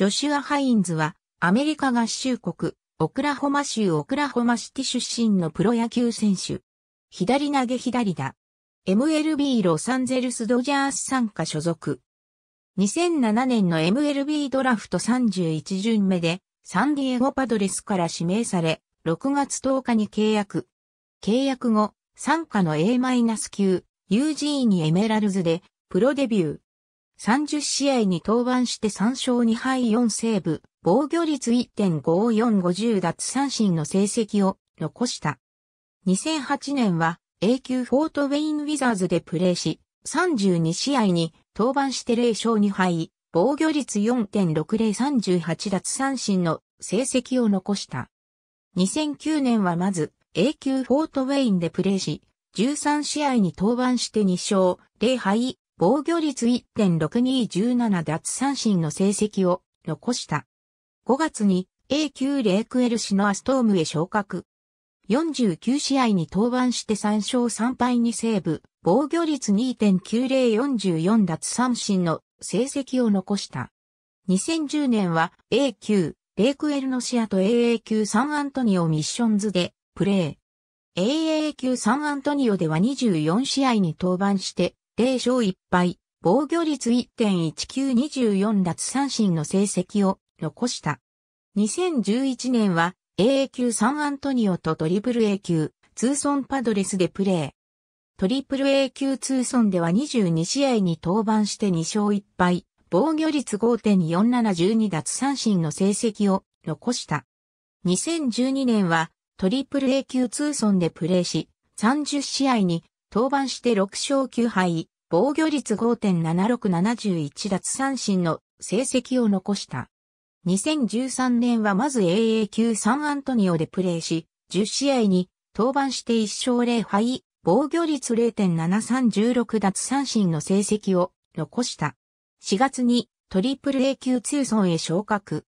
ジョシュア・ハインズは、アメリカ合衆国、オクラホマ州オクラホマシティ出身のプロ野球選手。左投げ左打。MLB ロサンゼルスドジャース参加所属。2007年の MLB ドラフト31巡目で、サンディエゴパドレスから指名され、6月10日に契約。契約後、参加の A- 9ユージーニエメラルズで、プロデビュー。30試合に登板して3勝2敗4セーブ、防御率1.5450奪三振の成績を残した。2008年は A 級フォートウェインウィザーズでプレーし、32試合に登板して0勝2敗、防御率4.6038奪三振の成績を残した。2009年はまず A 級フォートウェインでプレーし、13試合に登板して2勝0敗防御率1.6217奪三振の成績を残した。5月に A 級レイクエルシのアストームへ昇格。49試合に登板して3勝3敗にセーブ、防御率2.9044奪三振の成績を残した。2010年は A 級、レイクエルノシアと AA 級サンアントニオミッションズでプレー。AA 級サンアントニオでは24試合に登板して零勝一敗、防御率1.1924奪三振の成績を残した。2011年は AA 級サンアントニオとトリプル A 級、通ンパドレスでプレー。トリプル A 級通ンでは22試合に登板して2勝1敗、防御率5.4712奪三振の成績を残した。2012年はトリプル A 級通ンでプレーし、30試合に登板して6勝9敗、防御率5.7671奪三振の成績を残した。2013年はまず AA 級サンアントニオでプレーし、10試合に登板して1勝0敗、防御率0.7316奪三振の成績を残した。4月にトリプル A 級ツーソンへ昇格。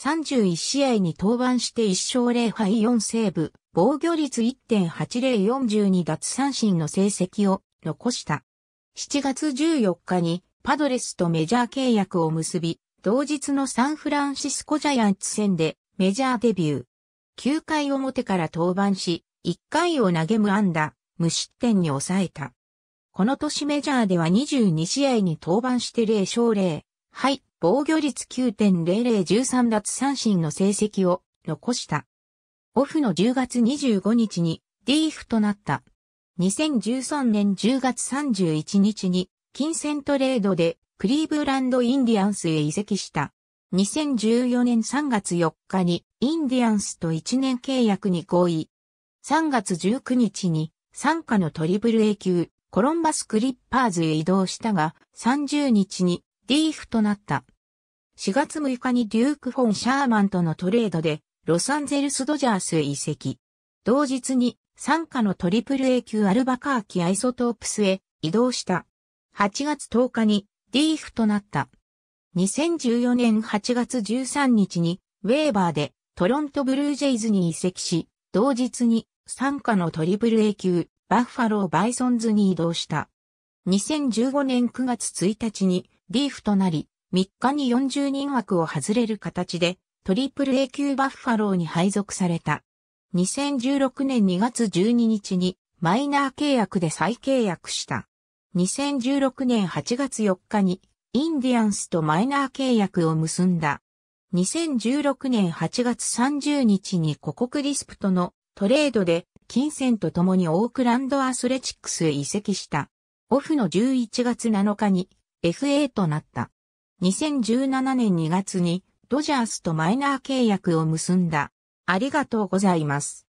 31試合に登板して1勝0敗4セーブ、防御率1.8042奪三振の成績を残した。7月14日にパドレスとメジャー契約を結び、同日のサンフランシスコジャイアンツ戦でメジャーデビュー。9回表から登板し、1回を投げ無安打、無失点に抑えた。この年メジャーでは22試合に登板して0勝0。はい、防御率9.0013奪三振の成績を残した。オフの10月25日にディーフとなった。2013年10月31日に金銭トレードでクリーブランドインディアンスへ移籍した。2014年3月4日にインディアンスと1年契約に合意。3月19日に参加のトリブル A 級コロンバスクリッパーズへ移動したが30日にディーフとなった。4月6日にデューク・フォン・シャーマンとのトレードでロサンゼルスドジャースへ移籍。同日に、参加のトリプル A 級アルバカーキアイソトープスへ移動した。8月10日にリーフとなった。2014年8月13日にウェーバーでトロントブルージェイズに移籍し、同日に参加のトリプル A 級バッファローバイソンズに移動した。2015年9月1日にリーフとなり、3日に40人枠を外れる形でトリプル A 級バッファローに配属された。2016年2月12日にマイナー契約で再契約した。2016年8月4日にインディアンスとマイナー契約を結んだ。2016年8月30日にココクリスプとのトレードで金銭と共にオークランドアスレチックスへ移籍した。オフの11月7日に FA となった。2017年2月にドジャースとマイナー契約を結んだ。ありがとうございます。